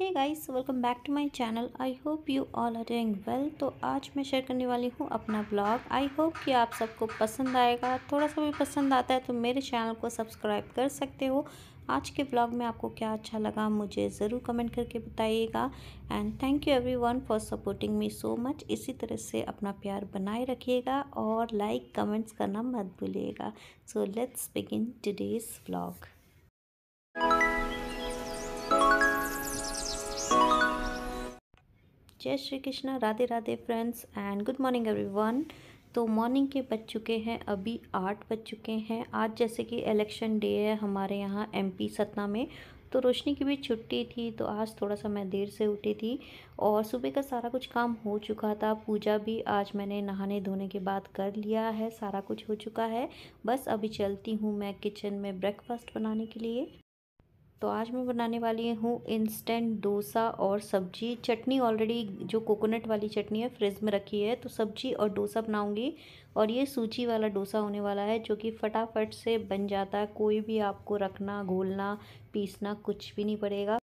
hey guys welcome back to my channel I hope you all are doing well तो आज मैं share करने वाली हूँ अपना ब्लॉग आई होप कि आप सबको पसंद आएगा थोड़ा सा भी पसंद आता है तो मेरे चैनल को सब्सक्राइब कर सकते हो आज के ब्लॉग में आपको क्या अच्छा लगा मुझे ज़रूर कमेंट करके बताइएगा and thank you one for supporting me so much इसी तरह से अपना प्यार बनाए रखिएगा और लाइक कमेंट्स करना मत भूलिएगा so let's begin today's blog जय Shri Krishna Radhe Radhe friends and good morning everyone तो मॉर्निंग के बज चुके हैं अभी आठ बज चुके हैं आज जैसे कि इलेक्शन डे है हमारे यहाँ एमपी सतना में तो रोशनी की भी छुट्टी थी तो आज थोड़ा सा मैं देर से उठी थी और सुबह का सारा कुछ काम हो चुका था पूजा भी आज मैंने नहाने धोने के बाद कर लिया है सारा कुछ हो चुका है बस अभी चलती हूँ मैं किचन में ब्रेकफास्ट बनाने के लिए तो आज मैं बनाने वाली हूँ इंस्टेंट डोसा और सब्जी चटनी ऑलरेडी जो कोकोनट वाली चटनी है फ्रिज में रखी है तो सब्जी और डोसा बनाऊँगी और ये सूची वाला डोसा होने वाला है जो कि फटाफट से बन जाता है कोई भी आपको रखना घोलना पीसना कुछ भी नहीं पड़ेगा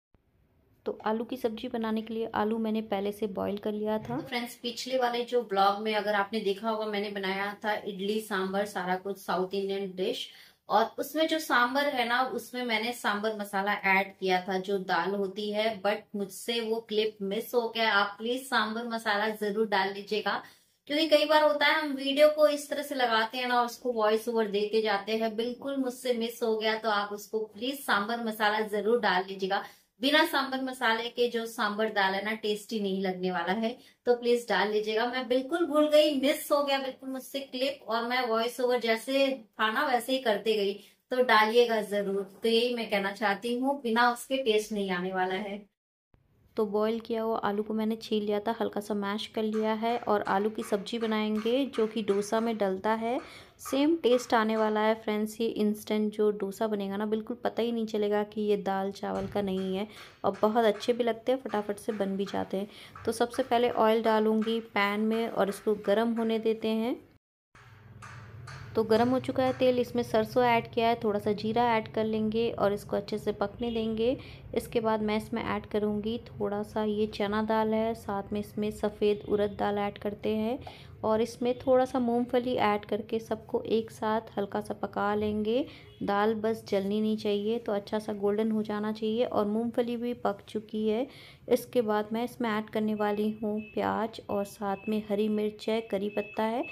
तो आलू की सब्जी बनाने के लिए आलू मैंने पहले से बॉईल कर लिया था तो फ्रेंड्स पिछले वाले जो ब्लॉग में अगर आपने देखा होगा मैंने बनाया था इडली सांभर सारा कुछ साउथ इंडियन डिश और उसमें जो सांबर है ना उसमें मैंने सांबर मसाला ऐड किया था जो दाल होती है बट मुझसे वो क्लिप मिस हो गया आप प्लीज सांबर मसाला जरूर डाल लीजिएगा क्योंकि कई बार होता है हम वीडियो को इस तरह से लगाते हैं ना उसको वॉइस ओवर देते जाते हैं बिल्कुल मुझसे मिस हो गया तो आप उसको प्लीज सांबर मसाला जरूर डाल लीजिएगा बिना सांबर मसाले के जो सांबर दाल है ना टेस्टी नहीं लगने वाला है तो प्लीज डाल लीजिएगा मैं बिल्कुल भूल गई मिस हो गया बिल्कुल मुझसे क्लिप और मैं वॉइस ओवर जैसे खाना वैसे ही करते गई तो डालिएगा जरूर तो यही मैं कहना चाहती हूँ बिना उसके टेस्ट नहीं आने वाला है तो बॉईल किया हुआ आलू को मैंने छील लिया था हल्का सा मैश कर लिया है और आलू की सब्जी बनाएंगे जो कि डोसा में डलता है सेम टेस्ट आने वाला है फ्रेंड्स ये इंस्टेंट जो डोसा बनेगा ना बिल्कुल पता ही नहीं चलेगा कि ये दाल चावल का नहीं है और बहुत अच्छे भी लगते हैं फटाफट से बन भी जाते हैं तो सबसे पहले ऑयल डालूँगी पैन में और इसको गर्म होने देते हैं तो गर्म हो चुका है तेल इसमें सरसों ऐड किया है थोड़ा सा जीरा ऐड कर लेंगे और इसको अच्छे से पकने देंगे इसके बाद मैं इसमें ऐड करूँगी थोड़ा सा ये चना दाल है साथ में इसमें सफ़ेद उड़द दाल ऐड करते हैं और इसमें थोड़ा सा मूंगफली ऐड करके सबको एक साथ हल्का सा पका लेंगे दाल बस जलनी नहीं चाहिए तो अच्छा सा गोल्डन हो जाना चाहिए और मूंगफली भी पक चुकी है इसके बाद मैं इसमें ऐड करने वाली हूँ प्याज और साथ में हरी मिर्च है करी पत्ता है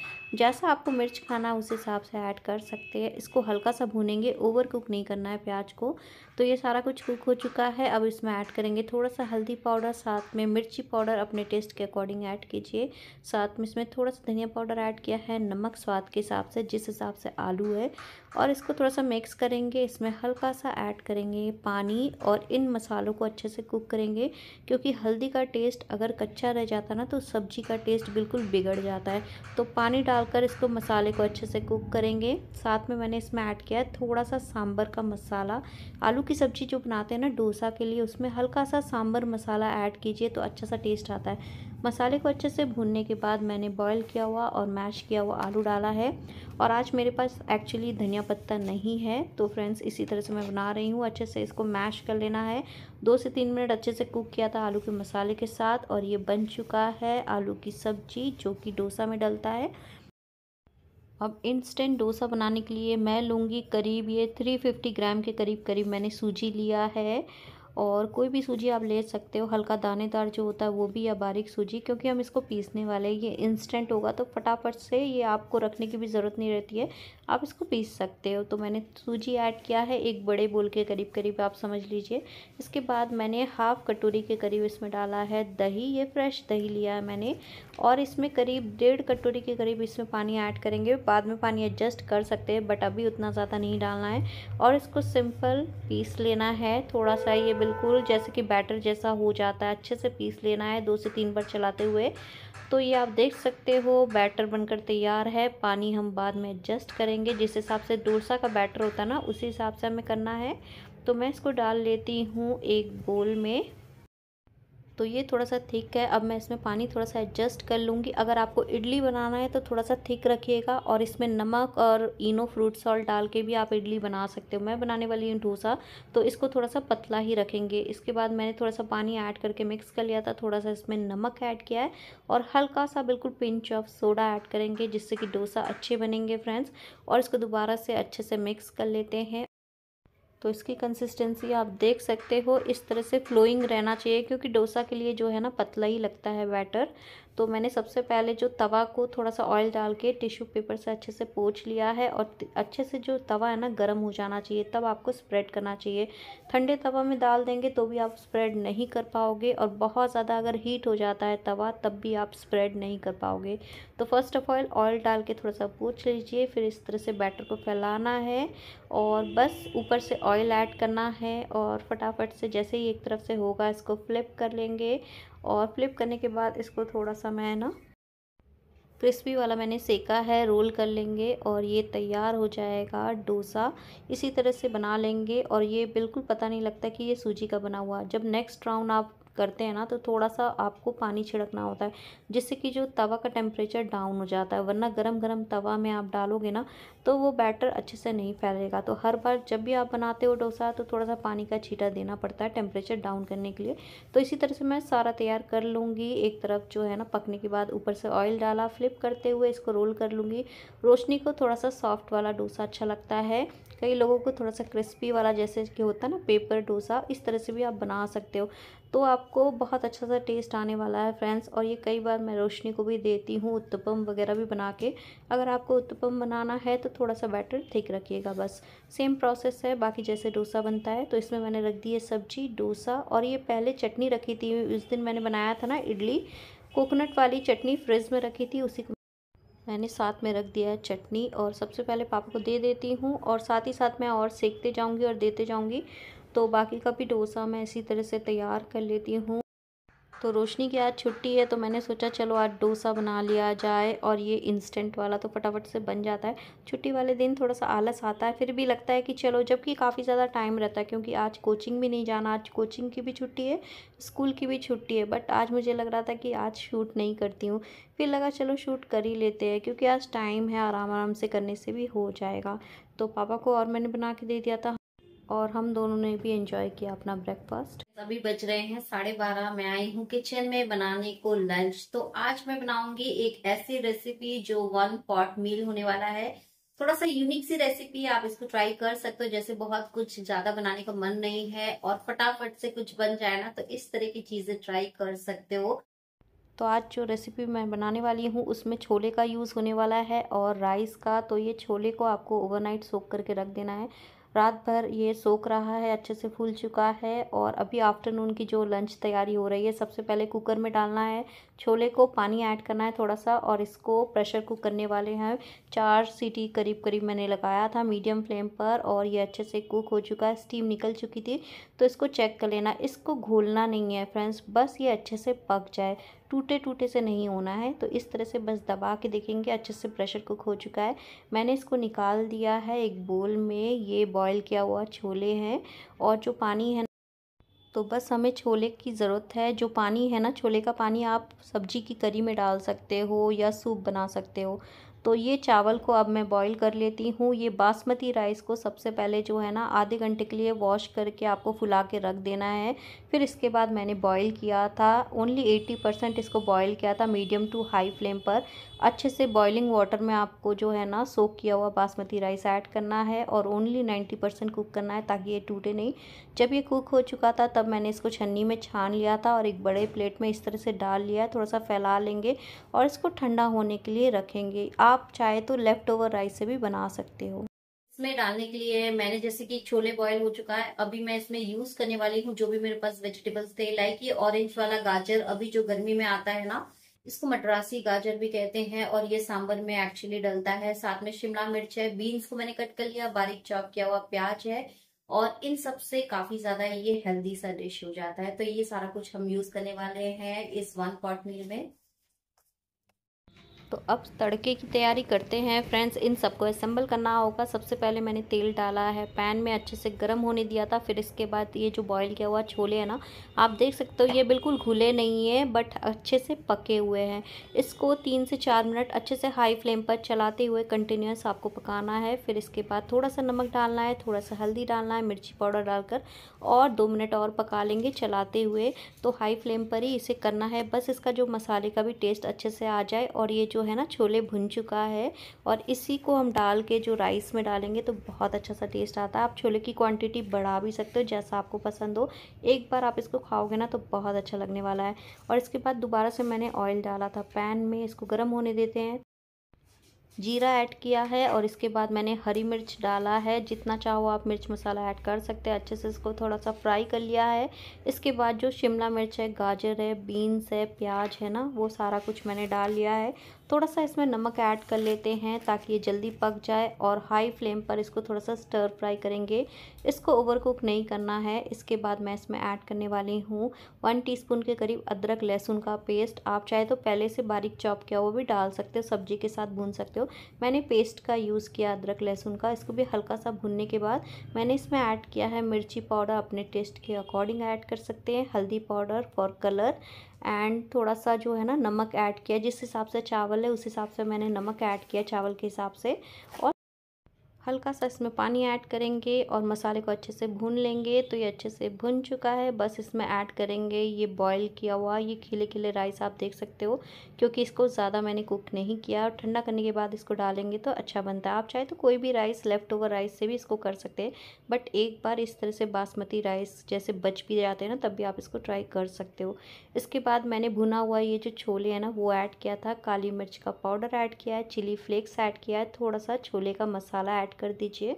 जैसा आपको मिर्च खाना उस हिसाब से ऐड कर सकते हैं इसको हल्का सा भूनेंगे ओवर कुक नहीं करना है प्याज को तो ये सारा कुछ कुक हो चुका है अब इसमें ऐड करेंगे थोड़ा सा हल्दी पाउडर साथ में मिर्ची पाउडर अपने टेस्ट के अकॉर्डिंग ऐड कीजिए साथ में इसमें थोड़ा सा धनिया पाउडर ऐड किया है नमक स्वाद के हिसाब से जिस हिसाब से आलू है और इसको थोड़ा सा मिक्स करेंगे इसमें हल्का सा ऐड करेंगे पानी और इन मसालों को अच्छे से कुक करेंगे क्योंकि हल्दी का टेस्ट अगर कच्चा रह जाता ना तो सब्जी का टेस्ट बिल्कुल बिगड़ जाता है तो पानी डालकर इसको मसाले को अच्छे से कुक करेंगे साथ में मैंने इसमें ऐड किया है थोड़ा सा सांबर का मसाला आलू की सब्ज़ी जो बनाते हैं ना डोसा के लिए उसमें हल्का सा सांबर मसाला ऐड कीजिए तो अच्छा सा टेस्ट आता है मसाले को अच्छे से भूनने के बाद मैंने बॉईल किया हुआ और मैश किया हुआ आलू डाला है और आज मेरे पास एक्चुअली धनिया पत्ता नहीं है तो फ्रेंड्स इसी तरह से मैं बना रही हूँ अच्छे से इसको मैश कर लेना है दो से तीन मिनट अच्छे से कुक किया था आलू के मसाले के साथ और ये बन चुका है आलू की सब्जी जो कि डोसा में डलता है अब इंस्टेंट डोसा बनाने के लिए मैं लूँगी करीब ये 350 ग्राम के करीब करीब मैंने सूजी लिया है और कोई भी सूजी आप ले सकते हो हल्का दानेदार जो होता है वो भी या बारीक सूजी क्योंकि हम इसको पीसने वाले हैं ये इंस्टेंट होगा तो फटाफट से ये आपको रखने की भी ज़रूरत नहीं रहती है आप इसको पीस सकते हो तो मैंने सूजी ऐड किया है एक बड़े बोल के करीब करीब आप समझ लीजिए इसके बाद मैंने हाफ़ कटोरी के करीब इसमें डाला है दही ये फ्रेश दही लिया है मैंने और इसमें करीब डेढ़ कटोरी के करीब इसमें पानी ऐड करेंगे बाद में पानी एडजस्ट कर सकते हैं बट अभी उतना ज़्यादा नहीं डालना है और इसको सिंपल पीस लेना है थोड़ा सा ये बिल्कुल जैसे कि बैटर जैसा हो जाता है अच्छे से पीस लेना है दो से तीन बार चलाते हुए तो ये आप देख सकते हो बैटर बनकर तैयार है पानी हम बाद में एडजस्ट करें करेंगे जिस हिसाब से डोसा का बैटर होता है ना उसी हिसाब से हमें करना है तो मैं इसको डाल लेती हूँ एक बोल में तो ये थोड़ा सा थिक है अब मैं इसमें पानी थोड़ा सा एडजस्ट कर लूँगी अगर आपको इडली बनाना है तो थोड़ा सा थिक रखिएगा और इसमें नमक और इनो फ्रूट सॉल्ट डाल के भी आप इडली बना सकते हो मैं बनाने वाली हूँ डोसा तो इसको थोड़ा सा पतला ही रखेंगे इसके बाद मैंने थोड़ा सा पानी ऐड करके मिक्स कर लिया था थोड़ा सा इसमें नमक ऐड किया है और हल्का सा बिल्कुल पिंच ऑफ सोडा ऐड करेंगे जिससे कि डोसा अच्छे बनेंगे फ्रेंड्स और इसको दोबारा से अच्छे से मिक्स कर लेते हैं तो इसकी कंसिस्टेंसी आप देख सकते हो इस तरह से फ्लोइंग रहना चाहिए क्योंकि डोसा के लिए जो है ना पतला ही लगता है बैटर तो मैंने सबसे पहले जो तवा को थोड़ा सा ऑयल डाल के टिश्यू पेपर से अच्छे से पोछ लिया है और अच्छे से जो तवा है ना गर्म हो जाना चाहिए तब आपको स्प्रेड करना चाहिए ठंडे तवा में डाल देंगे तो भी आप स्प्रेड नहीं कर पाओगे और बहुत ज़्यादा अगर हीट हो जाता है तवा तब भी आप स्प्रेड नहीं कर पाओगे तो फर्स्ट ऑफ ऑल ऑयल डाल के थोड़ा सा पोछ लीजिए फिर इस तरह से बैटर को फैलाना है और बस ऊपर से ऑयल ऐड करना है और फटाफट से जैसे ही एक तरफ से होगा इसको फ्लिप कर लेंगे और फ्लिप करने के बाद इसको थोड़ा सा मैं ना क्रिस्पी वाला मैंने सेका है रोल कर लेंगे और ये तैयार हो जाएगा डोसा इसी तरह से बना लेंगे और ये बिल्कुल पता नहीं लगता कि ये सूजी का बना हुआ जब नेक्स्ट राउंड आप करते हैं ना तो थोड़ा सा आपको पानी छिड़कना होता है जिससे कि जो तवा का टेम्परेचर डाउन हो जाता है वरना गरम गरम तवा में आप डालोगे ना तो वो बैटर अच्छे से नहीं फैलेगा तो हर बार जब भी आप बनाते हो डोसा तो थोड़ा सा पानी का छीटा देना पड़ता है टेम्परेचर डाउन करने के लिए तो इसी तरह से मैं सारा तैयार कर लूँगी एक तरफ जो है ना पकने के बाद ऊपर से ऑयल डाला फ्लिप करते हुए इसको रोल कर लूँगी रोशनी को थोड़ा सा सॉफ्ट वाला डोसा अच्छा लगता है कई लोगों को थोड़ा सा क्रिस्पी वाला जैसे कि होता है ना पेपर डोसा इस तरह से भी आप बना सकते हो तो आपको बहुत अच्छा सा टेस्ट आने वाला है फ्रेंड्स और ये कई बार मैं रोशनी को भी देती हूँ उत्तपम वगैरह भी बना के अगर आपको उत्तपम बनाना है तो थोड़ा सा बैटर थिक रखिएगा बस सेम प्रोसेस है बाकी जैसे डोसा बनता है तो इसमें मैंने रख दी है सब्जी डोसा और ये पहले चटनी रखी थी उस दिन मैंने बनाया था ना इडली कोकोनट वाली चटनी फ्रिज में रखी थी उसी को मैंने साथ में रख दिया है चटनी और सबसे पहले पापा को दे देती हूँ और साथ ही साथ मैं और सेकते जाऊँगी और देते जाऊँगी तो बाकी का भी डोसा मैं इसी तरह से तैयार कर लेती हूँ तो रोशनी की आज छुट्टी है तो मैंने सोचा चलो आज डोसा बना लिया जाए और ये इंस्टेंट वाला तो फटाफट से बन जाता है छुट्टी वाले दिन थोड़ा सा आलस आता है फिर भी लगता है कि चलो जबकि काफ़ी ज़्यादा टाइम रहता है क्योंकि आज कोचिंग भी नहीं जाना आज कोचिंग की भी छुट्टी है स्कूल की भी छुट्टी है बट आज मुझे लग रहा था कि आज शूट नहीं करती हूँ फिर लगा चलो शूट कर ही लेते हैं क्योंकि आज टाइम है आराम आराम से करने से भी हो जाएगा तो पापा को और मैंने बना के दे दिया था और हम दोनों ने भी इंजॉय किया अपना ब्रेकफास्ट सभी बज रहे हैं साढ़े बारह मैं आई हूँ किचन में बनाने को लंच तो आज मैं बनाऊंगी एक ऐसी रेसिपी जो वन पॉट मील होने वाला है थोड़ा सा यूनिक सी रेसिपी आप इसको ट्राई कर सकते हो जैसे बहुत कुछ ज्यादा बनाने का मन नहीं है और फटाफट से कुछ बन जाए ना तो इस तरह की चीजें ट्राई कर सकते हो तो आज जो रेसिपी मैं बनाने वाली हूँ उसमें छोले का यूज़ होने वाला है और राइस का तो ये छोले को आपको ओवरनाइट सोख करके रख देना है रात भर ये सोख रहा है अच्छे से फूल चुका है और अभी आफ्टरनून की जो लंच तैयारी हो रही है सबसे पहले कुकर में डालना है छोले को पानी ऐड करना है थोड़ा सा और इसको प्रेशर कुक करने वाले हैं चार सीटी करीब करीब मैंने लगाया था मीडियम फ्लेम पर और ये अच्छे से कुक हो चुका है स्टीम निकल चुकी थी तो इसको चेक कर लेना इसको घोलना नहीं है फ्रेंड्स बस ये अच्छे से पक जाए टूटे टूटे से नहीं होना है तो इस तरह से बस दबा के देखेंगे अच्छे से प्रेशर कुक हो चुका है मैंने इसको निकाल दिया है एक बोल में ये बॉयल किया हुआ छोले हैं और जो पानी है तो बस हमें छोले की ज़रूरत है जो पानी है ना छोले का पानी आप सब्जी की करी में डाल सकते हो या सूप बना सकते हो तो ये चावल को अब मैं बॉईल कर लेती हूँ ये बासमती राइस को सबसे पहले जो है ना आधे घंटे के लिए वॉश करके आपको फुला के रख देना है फिर इसके बाद मैंने बॉईल किया था ओनली एटी परसेंट इसको बॉईल किया था मीडियम टू हाई फ्लेम पर अच्छे से बॉइलिंग वाटर में आपको जो है ना सोक किया हुआ बासमती राइस ऐड करना है और ओनली नाइन्टी परसेंट कुक करना है ताकि ये टूटे नहीं जब ये कुक हो चुका था तब मैंने इसको छन्नी में छान लिया था और एक बड़े प्लेट में इस तरह से डाल लिया थोड़ा सा फैला लेंगे और इसको ठंडा होने के लिए रखेंगे आप चाहे तो लेफ़्ट ओवर राइस से भी बना सकते हो इसमें डालने के लिए मैंने जैसे कि छोले बॉईल हो चुका है अभी मैं इसमें यूज करने वाली हूँ जो भी मेरे पास वेजिटेबल्स थे लाइक ये ऑरेंज वाला गाजर अभी जो गर्मी में आता है ना इसको मटरासी गाजर भी कहते हैं और ये सांबर में एक्चुअली डलता है साथ में शिमला मिर्च है बीन्स को मैंने कट कर लिया बारीक चॉप किया हुआ प्याज है और इन सब से काफी ज्यादा ये हेल्दी सा डिश हो जाता है तो ये सारा कुछ हम यूज करने वाले हैं इस वन पॉट मील में तो अब तड़के की तैयारी करते हैं फ्रेंड्स इन सबको असम्बल करना होगा सबसे पहले मैंने तेल डाला है पैन में अच्छे से गर्म होने दिया था फिर इसके बाद ये जो बॉईल किया हुआ छोले है ना आप देख सकते हो ये बिल्कुल घुले नहीं है बट अच्छे से पके हुए हैं इसको तीन से चार मिनट अच्छे से हाई फ्लेम पर चलाते हुए कंटिन्यूस आपको पकाना है फिर इसके बाद थोड़ा सा नमक डालना है थोड़ा सा हल्दी डालना है मिर्ची पाउडर डालकर और दो मिनट और पका लेंगे चलाते हुए तो हाई फ्लेम पर ही इसे करना है बस इसका जो मसाले का भी टेस्ट अच्छे से आ जाए और ये जो है ना छोले भुन चुका है और इसी को हम डाल के जो राइस में डालेंगे तो बहुत अच्छा सा टेस्ट आता है आप छोले की क्वांटिटी बढ़ा भी सकते हो जैसा आपको पसंद हो एक बार आप इसको खाओगे ना तो बहुत अच्छा लगने वाला है और इसके बाद दोबारा से मैंने ऑयल डाला था पैन में इसको गर्म होने देते हैं जीरा ऐड किया है और इसके बाद मैंने हरी मिर्च डाला है जितना चाहो आप मिर्च मसाला ऐड कर सकते हैं अच्छे से इसको थोड़ा सा फ्राई कर लिया है इसके बाद जो शिमला मिर्च है गाजर है बीन्स है प्याज है ना वो सारा कुछ मैंने डाल लिया है थोड़ा सा इसमें नमक ऐड कर लेते हैं ताकि ये जल्दी पक जाए और हाई फ्लेम पर इसको थोड़ा सा स्टर फ्राई करेंगे इसको ओवर कुक नहीं करना है इसके बाद मैं इसमें ऐड करने वाली हूँ वन टीस्पून के करीब अदरक लहसुन का पेस्ट आप चाहे तो पहले से बारीक चॉप किया वो भी डाल सकते हो सब्जी के साथ भून सकते हो मैंने पेस्ट का यूज़ किया अदरक लहसुन का इसको भी हल्का सा भूनने के बाद मैंने इसमें ऐड किया है मिर्ची पाउडर अपने टेस्ट के अकॉर्डिंग ऐड कर सकते हैं हल्दी पाउडर फॉर कलर एंड थोड़ा सा जो है ना नमक ऐड किया जिस हिसाब से चावल है उस हिसाब से मैंने नमक ऐड किया चावल के हिसाब से और हल्का सा इसमें पानी ऐड करेंगे और मसाले को अच्छे से भून लेंगे तो ये अच्छे से भुन चुका है बस इसमें ऐड करेंगे ये बॉईल किया हुआ ये खिले खिले राइस आप देख सकते हो क्योंकि इसको ज़्यादा मैंने कुक नहीं किया और ठंडा करने के बाद इसको डालेंगे तो अच्छा बनता है आप चाहे तो कोई भी राइस लेफ्ट ओवर राइस से भी इसको कर सकते हैं बट एक बार इस तरह से बासमती राइस जैसे बच भी जाते हैं ना तब भी आप इसको ट्राई कर सकते हो इसके बाद मैंने भुना हुआ ये जो छोले हैं ना वो ऐड किया था काली मिर्च का पाउडर ऐड किया है चिली फ्लेक्स ऐड किया है थोड़ा सा छोले का मसाला ऐड ऐड कर दीजिए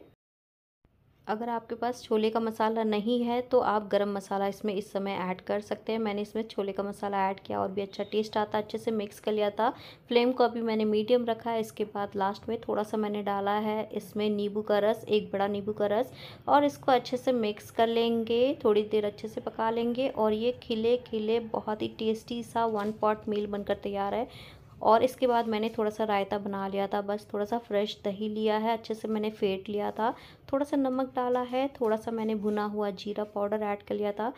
अगर आपके पास छोले का मसाला नहीं है तो आप गरम मसाला इसमें इस समय ऐड कर सकते हैं मैंने इसमें छोले का मसाला ऐड किया और भी अच्छा टेस्ट आता अच्छे से मिक्स कर लिया था फ्लेम को अभी मैंने मीडियम रखा है इसके बाद लास्ट में थोड़ा सा मैंने डाला है इसमें नींबू का रस एक बड़ा नींबू का रस और इसको अच्छे से मिक्स कर लेंगे थोड़ी देर अच्छे से पका लेंगे और ये खिले खिले बहुत ही टेस्टी सा वन पॉट मील बनकर तैयार है और इसके बाद मैंने थोड़ा सा रायता बना लिया था बस थोड़ा सा फ्रेश दही लिया है अच्छे से मैंने फेंट लिया था थोड़ा सा नमक डाला है थोड़ा सा मैंने भुना हुआ जीरा पाउडर ऐड कर लिया था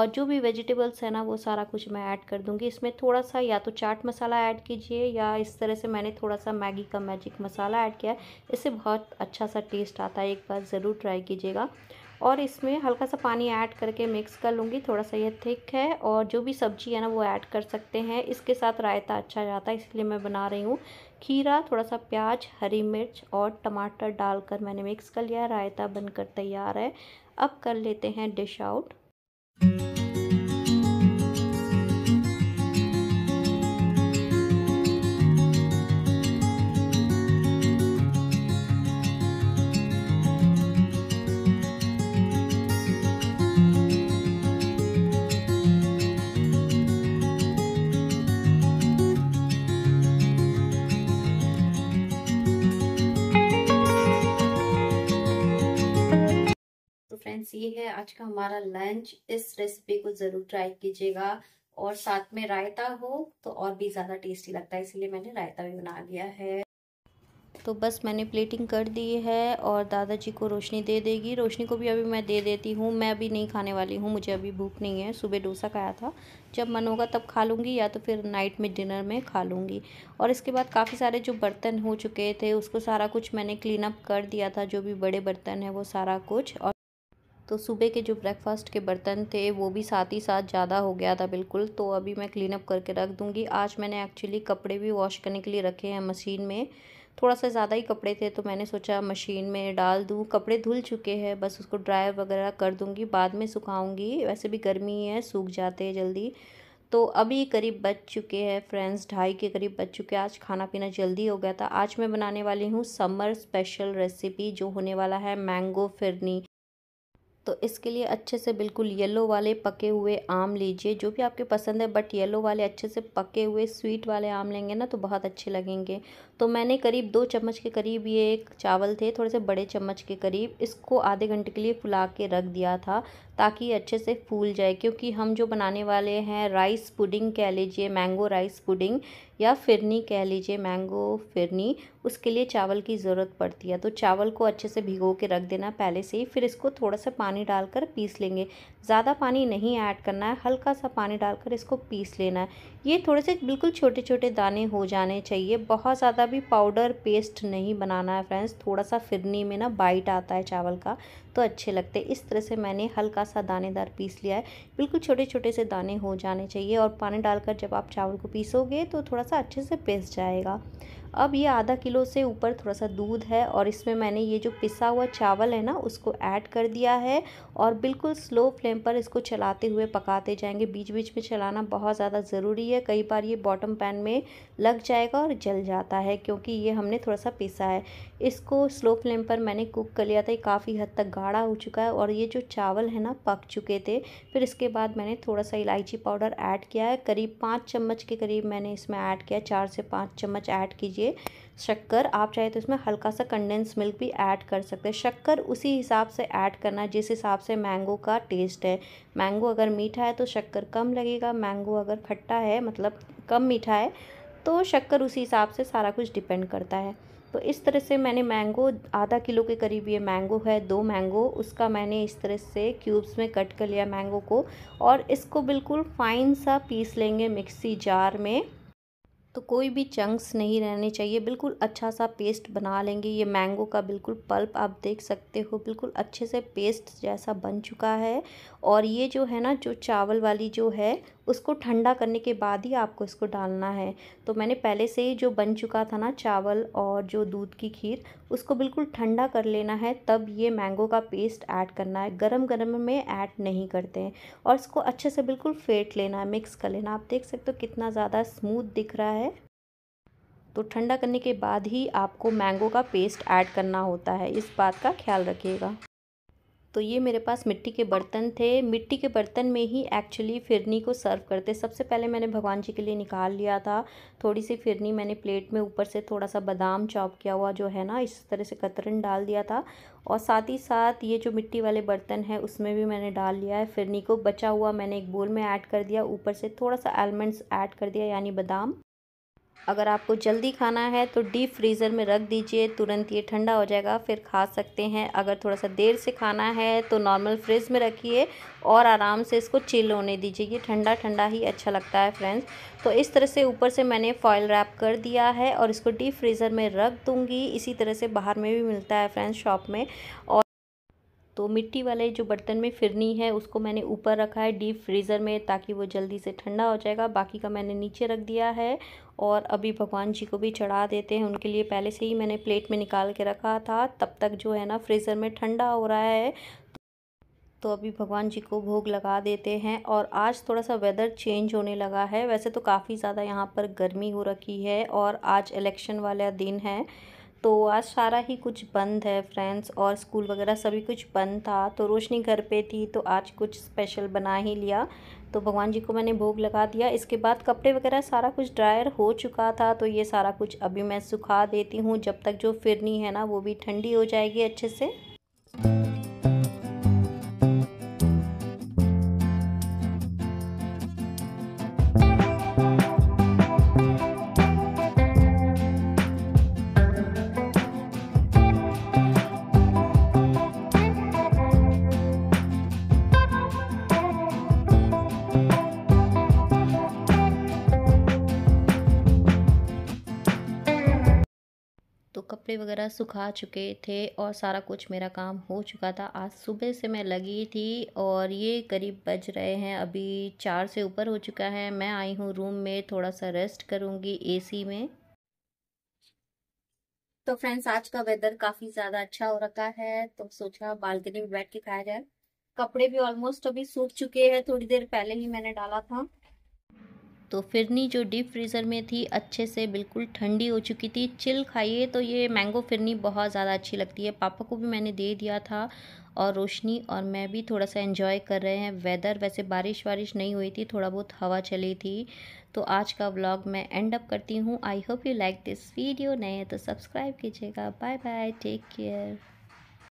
और जो भी वेजिटेबल्स है ना वो सारा कुछ मैं ऐड कर दूँगी इसमें थोड़ा सा या तो चाट मसाला ऐड कीजिए या इस तरह से मैंने थोड़ा सा मैगी का मैजिक मसाला ऐड किया है इससे बहुत अच्छा सा टेस्ट आता है एक बार ज़रूर ट्राई कीजिएगा और इसमें हल्का सा पानी ऐड करके मिक्स कर लूँगी थोड़ा सा ये थिक है और जो भी सब्ज़ी है ना वो ऐड कर सकते हैं इसके साथ रायता अच्छा जाता है इसलिए मैं बना रही हूँ खीरा थोड़ा सा प्याज हरी मिर्च और टमाटर डालकर मैंने मिक्स कर लिया रायता बनकर तैयार है अब कर लेते हैं डिश आउट ये है आज का हमारा लंच इस रेसिपी को ज़रूर ट्राई कीजिएगा और साथ में रायता हो तो और भी ज़्यादा टेस्टी लगता है इसीलिए मैंने रायता भी बना लिया है तो बस मैंने प्लेटिंग कर दी है और दादाजी को रोशनी दे देगी रोशनी को भी अभी मैं दे देती हूँ मैं अभी नहीं खाने वाली हूँ मुझे अभी भूख नहीं है सुबह डोसा खाया था जब मन होगा तब खा लूँगी या तो फिर नाइट में डिनर में खा लूँगी और इसके बाद काफ़ी सारे जो बर्तन हो चुके थे उसको सारा कुछ मैंने क्लीन अप कर दिया था जो भी बड़े बर्तन है वो सारा कुछ और तो सुबह के जो ब्रेकफ़ास्ट के बर्तन थे वो भी साथ ही साथ ज़्यादा हो गया था बिल्कुल तो अभी मैं क्लीन अप करके रख दूँगी आज मैंने एक्चुअली कपड़े भी वॉश करने के लिए रखे हैं मशीन में थोड़ा सा ज़्यादा ही कपड़े थे तो मैंने सोचा मशीन में डाल दूँ कपड़े धुल चुके हैं बस उसको ड्राई वगैरह कर दूँगी बाद में सुखाऊँगी वैसे भी गर्मी है सूख जाते हैं जल्दी तो अभी करीब बच चुके हैं फ्रेंड्स ढाई के करीब बच चुके हैं आज खाना पीना जल्दी हो गया था आज मैं बनाने वाली हूँ समर स्पेशल रेसिपी जो होने वाला है मैंगो फिरनी तो इसके लिए अच्छे से बिल्कुल येलो वाले पके हुए आम लीजिए जो भी आपके पसंद है बट येलो वाले अच्छे से पके हुए स्वीट वाले आम लेंगे ना तो बहुत अच्छे लगेंगे तो मैंने करीब दो चम्मच के करीब ये एक चावल थे थोड़े से बड़े चम्मच के करीब इसको आधे घंटे के लिए फुला के रख दिया था ताकि अच्छे से फूल जाए क्योंकि हम जो बनाने वाले हैं राइस पुडिंग कह लीजिए मैंगो राइस पुडिंग या फिरनी कह लीजिए मैंगो फिरनी उसके लिए चावल की ज़रूरत पड़ती है तो चावल को अच्छे से भिगो के रख देना पहले से ही फिर इसको थोड़ा सा पानी डालकर पीस लेंगे ज़्यादा पानी नहीं ऐड करना है हल्का सा पानी डालकर इसको पीस लेना है ये थोड़े से बिल्कुल छोटे छोटे दाने हो जाने चाहिए बहुत ज़्यादा भी पाउडर पेस्ट नहीं बनाना है फ्रेंड्स थोड़ा सा फिरनी में ना बाइट आता है चावल का तो अच्छे लगते हैं इस तरह से मैंने हल्का सा दानेदार पीस लिया है बिल्कुल छोटे छोटे से दाने हो जाने चाहिए और पानी डालकर जब आप चावल को पीसोगे तो थोड़ा सा अच्छे से पीस जाएगा अब ये आधा किलो से ऊपर थोड़ा सा दूध है और इसमें मैंने ये जो पिसा हुआ चावल है ना उसको ऐड कर दिया है और बिल्कुल स्लो फ्लेम पर इसको चलाते हुए पकाते जाएंगे बीच बीच में चलाना बहुत ज़्यादा ज़रूरी है कई बार ये बॉटम पैन में लग जाएगा और जल जाता है क्योंकि ये हमने थोड़ा सा पिसा है इसको स्लो फ्लेम पर मैंने कुक कर लिया था काफ़ी हद तक गाढ़ा हो चुका है और ये जो चावल है ना पक चुके थे फिर इसके बाद मैंने थोड़ा सा इलायची पाउडर ऐड किया है करीब पाँच चम्मच के करीब मैंने इसमें ऐड किया चार से पाँच चम्मच ऐड कीजिए लीजिए शक्कर आप चाहे तो इसमें हल्का सा कंडेंस मिल्क भी ऐड कर सकते हैं शक्कर उसी हिसाब से ऐड करना जिस हिसाब से मैंगो का टेस्ट है मैंगो अगर मीठा है तो शक्कर कम लगेगा मैंगो अगर खट्टा है मतलब कम मीठा है तो शक्कर उसी हिसाब से सारा कुछ डिपेंड करता है तो इस तरह से मैंने मैंगो आधा किलो के करीब ये मैंगो है दो मैंगो उसका मैंने इस तरह से क्यूब्स में कट कर लिया मैंगो को और इसको बिल्कुल फाइन सा पीस लेंगे मिक्सी जार में तो कोई भी चंक्स नहीं रहने चाहिए बिल्कुल अच्छा सा पेस्ट बना लेंगे ये मैंगो का बिल्कुल पल्प आप देख सकते हो बिल्कुल अच्छे से पेस्ट जैसा बन चुका है और ये जो है ना जो चावल वाली जो है उसको ठंडा करने के बाद ही आपको इसको डालना है तो मैंने पहले से ही जो बन चुका था ना चावल और जो दूध की खीर उसको बिल्कुल ठंडा कर लेना है तब ये मैंगो का पेस्ट ऐड करना है गरम गरम में ऐड नहीं करते हैं और इसको अच्छे से बिल्कुल फेंट लेना है मिक्स कर लेना आप देख सकते हो कितना ज़्यादा स्मूथ दिख रहा है तो ठंडा करने के बाद ही आपको मैंगो का पेस्ट ऐड करना होता है इस बात का ख्याल रखिएगा तो ये मेरे पास मिट्टी के बर्तन थे मिट्टी के बर्तन में ही एक्चुअली फिरनी को सर्व करते सबसे पहले मैंने भगवान जी के लिए निकाल लिया था थोड़ी सी फिरनी मैंने प्लेट में ऊपर से थोड़ा सा बादाम चॉप किया हुआ जो है ना इस तरह से कतरन डाल दिया था और साथ ही साथ ये जो मिट्टी वाले बर्तन है उसमें भी मैंने डाल लिया है फिरनी को बचा हुआ मैंने एक बोल में ऐड कर दिया ऊपर से थोड़ा सा आलमंड्स ऐड कर दिया यानी बादाम अगर आपको जल्दी खाना है तो डीप फ्रीज़र में रख दीजिए तुरंत ये ठंडा हो जाएगा फिर खा सकते हैं अगर थोड़ा सा देर से खाना है तो नॉर्मल फ्रिज में रखिए और आराम से इसको चिल होने दीजिए ये ठंडा ठंडा ही अच्छा लगता है फ्रेंड्स तो इस तरह से ऊपर से मैंने फॉयल रैप कर दिया है और इसको डीप फ्रीज़र में रख दूँगी इसी तरह से बाहर में भी मिलता है फ्रेंड्स शॉप में और तो मिट्टी वाले जो बर्तन में फिरनी है उसको मैंने ऊपर रखा है डीप फ्रीज़र में ताकि वो जल्दी से ठंडा हो जाएगा बाकी का मैंने नीचे रख दिया है और अभी भगवान जी को भी चढ़ा देते हैं उनके लिए पहले से ही मैंने प्लेट में निकाल के रखा था तब तक जो है ना फ्रीज़र में ठंडा हो रहा है तो अभी भगवान जी को भोग लगा देते हैं और आज थोड़ा सा वेदर चेंज होने लगा है वैसे तो काफ़ी ज़्यादा यहाँ पर गर्मी हो रखी है और आज इलेक्शन वाला दिन है तो आज सारा ही कुछ बंद है फ्रेंड्स और स्कूल वगैरह सभी कुछ बंद था तो रोशनी घर पे थी तो आज कुछ स्पेशल बना ही लिया तो भगवान जी को मैंने भोग लगा दिया इसके बाद कपड़े वगैरह सारा कुछ ड्रायर हो चुका था तो ये सारा कुछ अभी मैं सुखा देती हूँ जब तक जो फिरनी है ना वो भी ठंडी हो जाएगी अच्छे से कपड़े वगैरह सुखा चुके थे और सारा कुछ मेरा काम हो चुका था आज सुबह से मैं लगी थी और ये करीब बज रहे हैं अभी चार से ऊपर हो चुका है मैं आई हूँ रूम में थोड़ा सा रेस्ट करूँगी ए में तो फ्रेंड्स आज का वेदर काफ़ी ज़्यादा अच्छा हो रखा है तो सोचा बालकनी में बैठ के खाया जाए कपड़े भी ऑलमोस्ट अभी सूख चुके हैं थोड़ी देर पहले ही मैंने डाला था तो फिरनी जो डीप फ्रीज़र में थी अच्छे से बिल्कुल ठंडी हो चुकी थी चिल खाइए तो ये मैंगो फिरनी बहुत ज़्यादा अच्छी लगती है पापा को भी मैंने दे दिया था और रोशनी और मैं भी थोड़ा सा एंजॉय कर रहे हैं वेदर वैसे बारिश वारिश नहीं हुई थी थोड़ा बहुत हवा चली थी तो आज का व्लॉग मैं एंड अप करती हूँ I hope you like this video नए तो सब्सक्राइब कीजिएगा बाय बाय टेक केयर